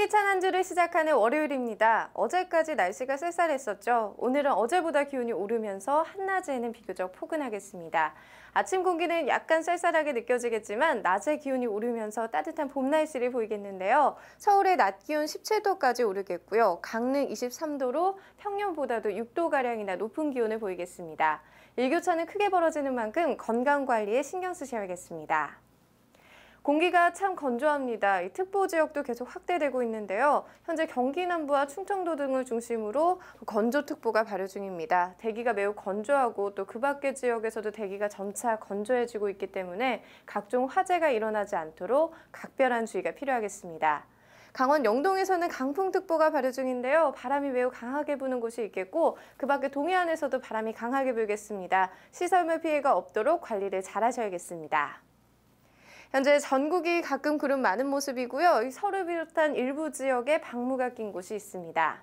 활기찬 한 주를 시작하는 월요일입니다. 어제까지 날씨가 쌀쌀했었죠. 오늘은 어제보다 기온이 오르면서 한낮에는 비교적 포근하겠습니다. 아침 공기는 약간 쌀쌀하게 느껴지겠지만 낮에 기온이 오르면서 따뜻한 봄 날씨를 보이겠는데요. 서울의 낮 기온 17도까지 오르겠고요. 강릉 23도로 평년보다도 6도가량이나 높은 기온을 보이겠습니다. 일교차는 크게 벌어지는 만큼 건강 관리에 신경 쓰셔야겠습니다. 공기가 참 건조합니다. 이 특보 지역도 계속 확대되고 있는데요. 현재 경기 남부와 충청도 등을 중심으로 건조특보가 발효 중입니다. 대기가 매우 건조하고 또 그 밖의 지역에서도 대기가 점차 건조해지고 있기 때문에 각종 화재가 일어나지 않도록 각별한 주의가 필요하겠습니다. 강원 영동에서는 강풍특보가 발효 중인데요. 바람이 매우 강하게 부는 곳이 있겠고 그 밖에 동해안에서도 바람이 강하게 불겠습니다. 시설물 피해가 없도록 관리를 잘 하셔야겠습니다. 현재 전국이 가끔 구름 많은 모습이고요. 서울 비롯한 일부 지역에 방무가 낀 곳이 있습니다.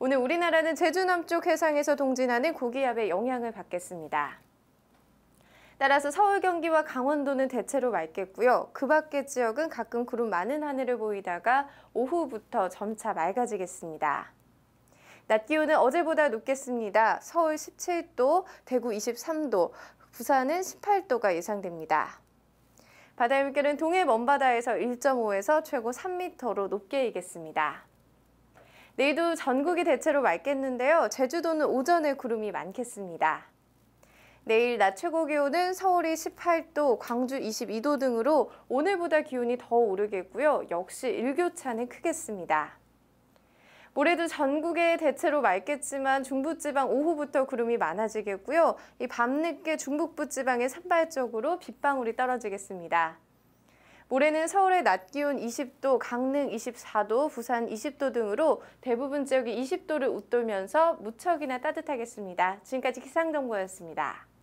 오늘 우리나라는 제주 남쪽 해상에서 동진하는 고기압의 영향을 받겠습니다. 따라서 서울 경기와 강원도는 대체로 맑겠고요. 그 밖의 지역은 가끔 구름 많은 하늘을 보이다가 오후부터 점차 맑아지겠습니다. 낮 기온은 어제보다 높겠습니다. 서울 17도, 대구 23도, 부산은 18도가 예상됩니다. 바다의 물결은 동해 먼바다에서 1.5에서 최고 3m로 높게 이겠습니다. 내일도 전국이 대체로 맑겠는데요. 제주도는 오전에 구름이 많겠습니다. 내일 낮 최고 기온은 서울이 18도, 광주 22도 등으로 오늘보다 기온이 더 오르겠고요. 역시 일교차는 크겠습니다. 올해도 전국에 대체로 맑겠지만 중부지방 오후부터 구름이 많아지겠고요. 이 밤늦게 중북부 지방에 산발적으로 빗방울이 떨어지겠습니다. 올해는 서울의 낮 기온 20도, 강릉 24도, 부산 20도 등으로 대부분 지역이 20도를 웃돌면서 무척이나 따뜻하겠습니다. 지금까지 기상정보였습니다.